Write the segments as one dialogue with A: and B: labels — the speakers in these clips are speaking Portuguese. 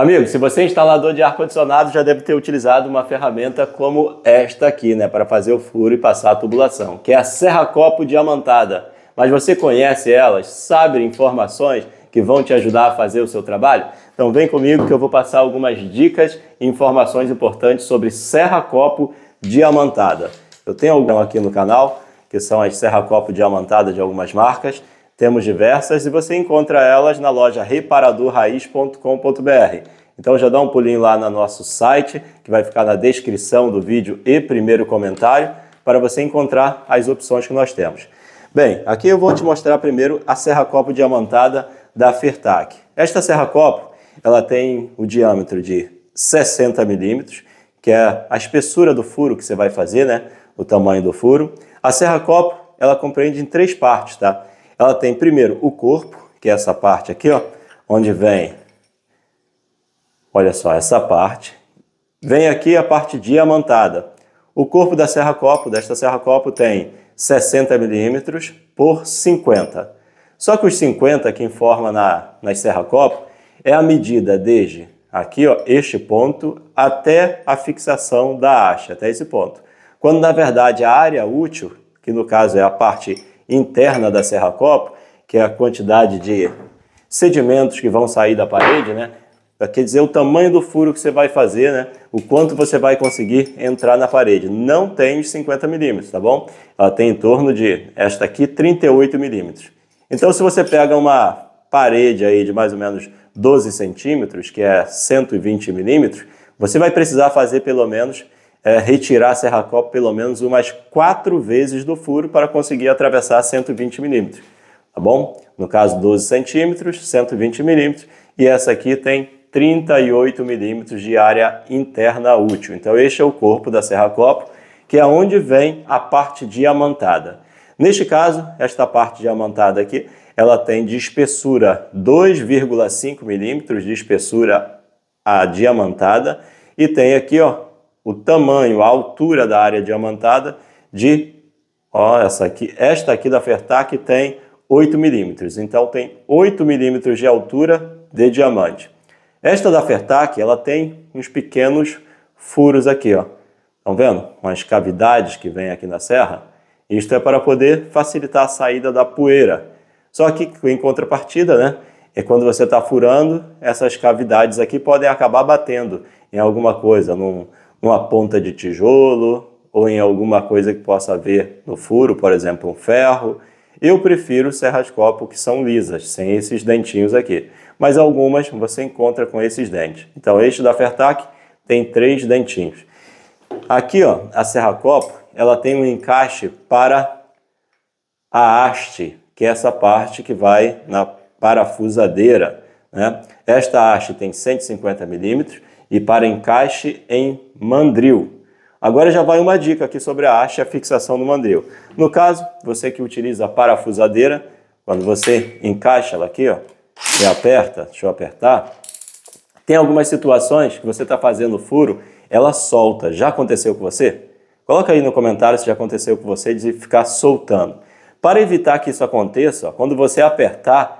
A: Amigo, se você é instalador de ar-condicionado, já deve ter utilizado uma ferramenta como esta aqui, né? Para fazer o furo e passar a tubulação, que é a serra-copo diamantada. Mas você conhece elas, sabe informações que vão te ajudar a fazer o seu trabalho? Então vem comigo que eu vou passar algumas dicas e informações importantes sobre serra-copo diamantada. Eu tenho algumas aqui no canal, que são as serra-copo diamantada de algumas marcas, temos diversas e você encontra elas na loja reparadorraiz.com.br. Então já dá um pulinho lá no nosso site, que vai ficar na descrição do vídeo e primeiro comentário, para você encontrar as opções que nós temos. Bem, aqui eu vou te mostrar primeiro a serra copo diamantada da Firtac. Esta serra copo, ela tem o diâmetro de 60 milímetros, que é a espessura do furo que você vai fazer, né? O tamanho do furo. A serra copo, ela compreende em três partes, tá? Ela tem primeiro o corpo, que é essa parte aqui, ó, onde vem, olha só, essa parte. Vem aqui a parte diamantada. O corpo da Serra Copo, desta Serra Copo, tem 60 milímetros por 50. Só que os 50 que informa na, na Serra Copo é a medida desde aqui, ó, este ponto, até a fixação da haste, até esse ponto. Quando na verdade a área útil, que no caso é a parte interna da Serra Copo, que é a quantidade de sedimentos que vão sair da parede, né? Quer dizer, o tamanho do furo que você vai fazer, né? O quanto você vai conseguir entrar na parede. Não tem de 50 milímetros, tá bom? Ela tem em torno de, esta aqui, 38 milímetros. Então, se você pega uma parede aí de mais ou menos 12 centímetros, que é 120 milímetros, você vai precisar fazer pelo menos é, retirar a serra pelo menos umas quatro vezes do furo para conseguir atravessar 120 milímetros, tá bom? No caso, 12 centímetros, 120 milímetros, e essa aqui tem 38 milímetros de área interna útil. Então, este é o corpo da serra que é onde vem a parte diamantada. Neste caso, esta parte diamantada aqui, ela tem de espessura 2,5 milímetros de espessura a diamantada e tem aqui, ó, o tamanho, a altura da área diamantada de, ó, essa aqui, esta aqui da Fertac tem 8 milímetros, então tem 8 milímetros de altura de diamante. Esta da Fertac, ela tem uns pequenos furos aqui, ó. Estão vendo? Umas cavidades que vem aqui na serra. Isto é para poder facilitar a saída da poeira. Só que em contrapartida, né? É quando você está furando, essas cavidades aqui podem acabar batendo em alguma coisa, num, uma ponta de tijolo ou em alguma coisa que possa haver no furo, por exemplo, um ferro. Eu prefiro serras copo que são lisas, sem esses dentinhos aqui. Mas algumas você encontra com esses dentes. Então este da Fertac tem três dentinhos. Aqui, ó, a serra copo, ela tem um encaixe para a haste, que é essa parte que vai na parafusadeira. Né? Esta haste tem 150 milímetros e para encaixe em mandril. Agora já vai uma dica aqui sobre a haste e a fixação do mandril. No caso, você que utiliza a parafusadeira, quando você encaixa ela aqui, ó, e aperta, deixa eu apertar, tem algumas situações que você está fazendo furo, ela solta. Já aconteceu com você? Coloca aí no comentário se já aconteceu com você de ficar soltando. Para evitar que isso aconteça, ó, quando você apertar,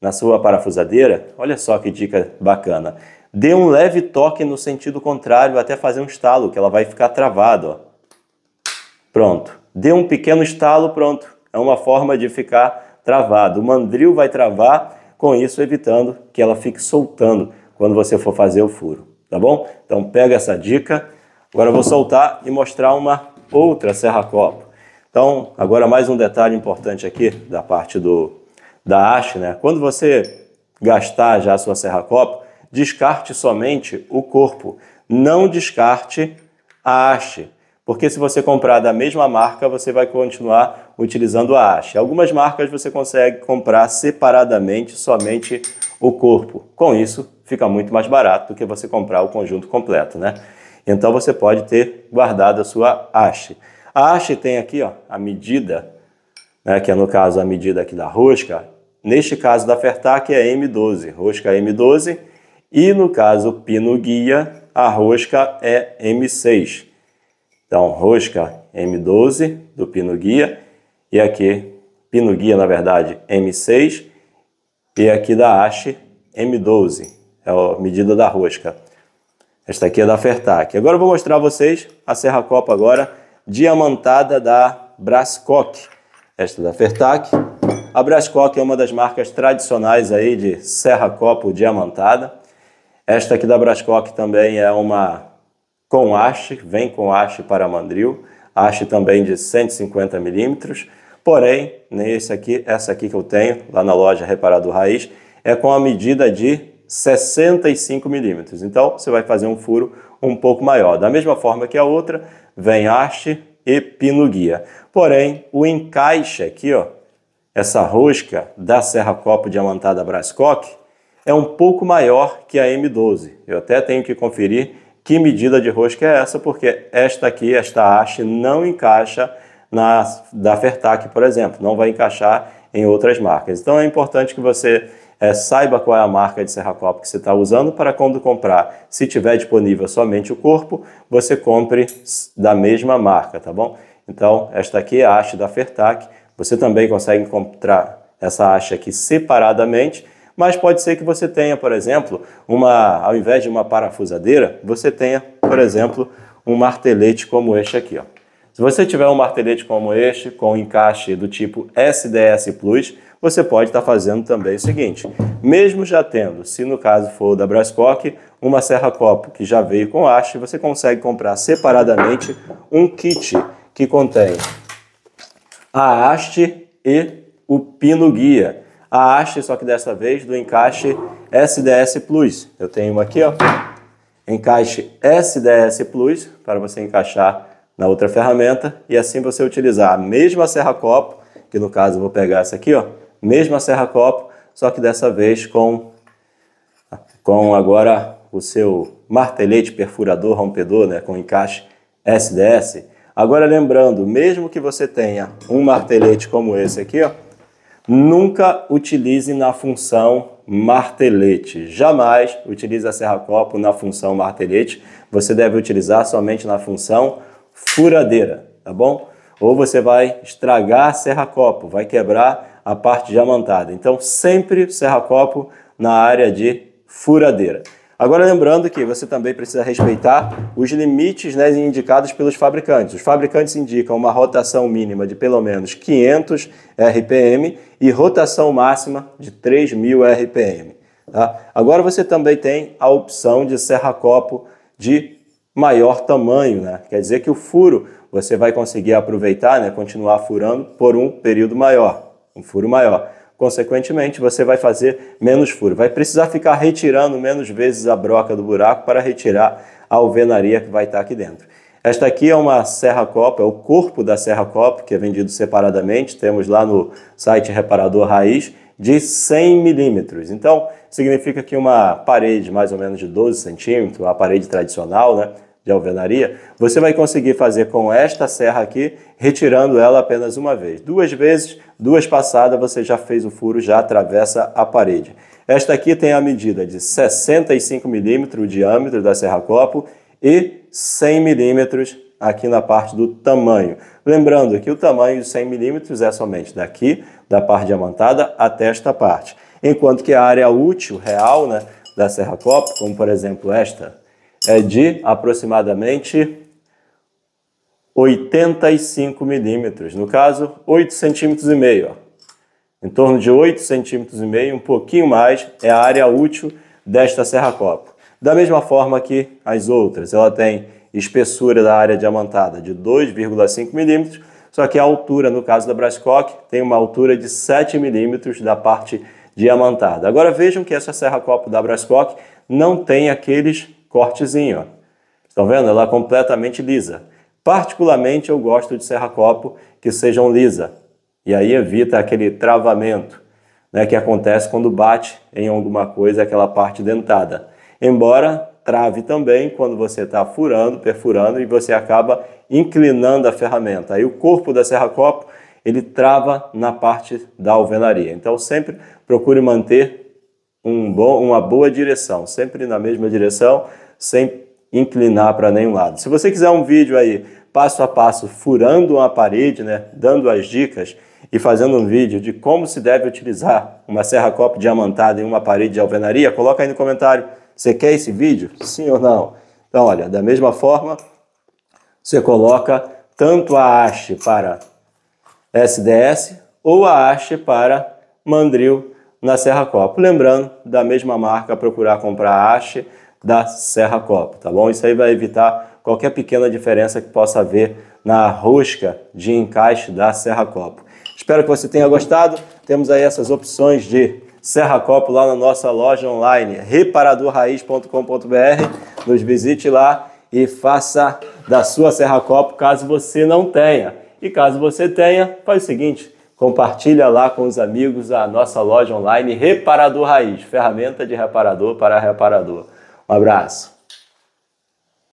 A: na sua parafusadeira, olha só que dica bacana. Dê um leve toque no sentido contrário até fazer um estalo, que ela vai ficar travada. Ó. Pronto. Dê um pequeno estalo, pronto. É uma forma de ficar travado. O mandril vai travar, com isso evitando que ela fique soltando quando você for fazer o furo, tá bom? Então pega essa dica. Agora eu vou soltar e mostrar uma outra serra-copo. Então, agora mais um detalhe importante aqui da parte do da haste, né? Quando você gastar já a sua serra copo, descarte somente o corpo, não descarte a haste. Porque se você comprar da mesma marca, você vai continuar utilizando a haste. Algumas marcas você consegue comprar separadamente somente o corpo. Com isso, fica muito mais barato do que você comprar o conjunto completo, né? Então você pode ter guardado a sua haste. A haste tem aqui, ó, a medida, né, que é no caso a medida aqui da rosca, Neste caso da Fertac é M12, rosca M12, e no caso pino guia, a rosca é M6. Então, rosca M12 do pino guia, e aqui, pino guia, na verdade, M6, e aqui da haste, M12, é a medida da rosca. Esta aqui é da Fertac. Agora eu vou mostrar a vocês a Serra Copa agora, diamantada da Brascock. Esta é da Fertac, a Brascock é uma das marcas tradicionais aí de serra copo diamantada. Esta aqui da Brascock também é uma com haste, vem com haste para mandril, haste também de 150 milímetros. Porém, nesse aqui, essa aqui que eu tenho lá na loja reparado Raiz é com a medida de 65 milímetros. Então, você vai fazer um furo um pouco maior. Da mesma forma que a outra, vem haste e pino guia. Porém, o encaixe aqui, ó, essa rosca da Serra Copo Diamantada Brascock é um pouco maior que a M12. Eu até tenho que conferir que medida de rosca é essa, porque esta aqui, esta haste, não encaixa na da Fertac, por exemplo, não vai encaixar em outras marcas. Então é importante que você é, saiba qual é a marca de serra-copo que você está usando para quando comprar, se tiver disponível somente o corpo, você compre da mesma marca, tá bom? Então, esta aqui é a haste da Fertac, você também consegue encontrar essa haste aqui separadamente, mas pode ser que você tenha, por exemplo, uma, ao invés de uma parafusadeira, você tenha, por exemplo, um martelete como este aqui. Ó. Se você tiver um martelete como este, com encaixe do tipo SDS Plus, você pode estar fazendo também o seguinte, mesmo já tendo, se no caso for da Brascock, uma serra copo que já veio com haste, você consegue comprar separadamente um kit que contém a haste e o pino guia. A haste, só que dessa vez, do encaixe SDS Plus. Eu tenho uma aqui, ó, encaixe SDS Plus, para você encaixar na outra ferramenta, e assim você utilizar a mesma serra-copo, que no caso eu vou pegar essa aqui, ó, mesma serra-copo, só que dessa vez com, com agora o seu martelete perfurador rompedor, né, com encaixe SDS. Agora lembrando, mesmo que você tenha um martelete como esse aqui, ó, nunca utilize na função martelete. Jamais utilize a serra-copo na função martelete. Você deve utilizar somente na função furadeira, tá bom? Ou você vai estragar a serra-copo, vai quebrar a parte diamantada. Então, sempre serra-copo na área de furadeira. Agora, lembrando que você também precisa respeitar os limites né, indicados pelos fabricantes. Os fabricantes indicam uma rotação mínima de pelo menos 500 RPM e rotação máxima de 3.000 RPM. Tá? Agora, você também tem a opção de serra-copo de maior tamanho, né? quer dizer que o furo você vai conseguir aproveitar, né, continuar furando por um período maior, um furo maior. Consequentemente, você vai fazer menos furo. Vai precisar ficar retirando menos vezes a broca do buraco para retirar a alvenaria que vai estar aqui dentro. Esta aqui é uma serra copa, é o corpo da serra copa, que é vendido separadamente. Temos lá no site Reparador Raiz, de 100 milímetros. Então, significa que uma parede mais ou menos de 12 centímetros, a parede tradicional, né, de alvenaria, você vai conseguir fazer com esta serra aqui, retirando ela apenas uma vez. Duas vezes, duas passadas, você já fez o furo, já atravessa a parede. Esta aqui tem a medida de 65 milímetros o diâmetro da serra-copo e 100 milímetros aqui na parte do tamanho. Lembrando que o tamanho de 100 milímetros é somente daqui, da parte diamantada, até esta parte. Enquanto que a área útil, real, né, da serra-copo, como por exemplo esta, é de aproximadamente 85 milímetros, no caso 8 centímetros e meio. Em torno de 8 centímetros e meio, um pouquinho mais, é a área útil desta serra-copo. Da mesma forma que as outras, ela tem espessura da área diamantada de 2,5 milímetros, só que a altura, no caso da Brascock, tem uma altura de 7 milímetros da parte diamantada. Agora vejam que essa serra-copo da Brascock não tem aqueles cortezinho. Estão vendo? Ela é completamente lisa. Particularmente eu gosto de serra-copo que sejam lisa. E aí evita aquele travamento né, que acontece quando bate em alguma coisa aquela parte dentada. Embora trave também quando você está furando, perfurando e você acaba inclinando a ferramenta. Aí o corpo da serra-copo ele trava na parte da alvenaria. Então sempre procure manter um bom, uma boa direção, sempre na mesma direção, sem inclinar para nenhum lado. Se você quiser um vídeo aí passo a passo furando uma parede, né, dando as dicas e fazendo um vídeo de como se deve utilizar uma serra copo diamantada em uma parede de alvenaria, coloca aí no comentário. Você quer esse vídeo? Sim ou não? Então, olha, da mesma forma, você coloca tanto a haste para SDS ou a haste para mandril na Serra Copo. Lembrando, da mesma marca, procurar comprar a haste da Serra Copo, tá bom? Isso aí vai evitar qualquer pequena diferença que possa haver na rosca de encaixe da Serra Copo. Espero que você tenha gostado. Temos aí essas opções de Serra Copo lá na nossa loja online, reparadorraiz.com.br. Nos visite lá e faça da sua Serra Copo caso você não tenha. E caso você tenha, faz o seguinte, Compartilha lá com os amigos a nossa loja online Reparador Raiz, ferramenta de reparador para reparador. Um abraço.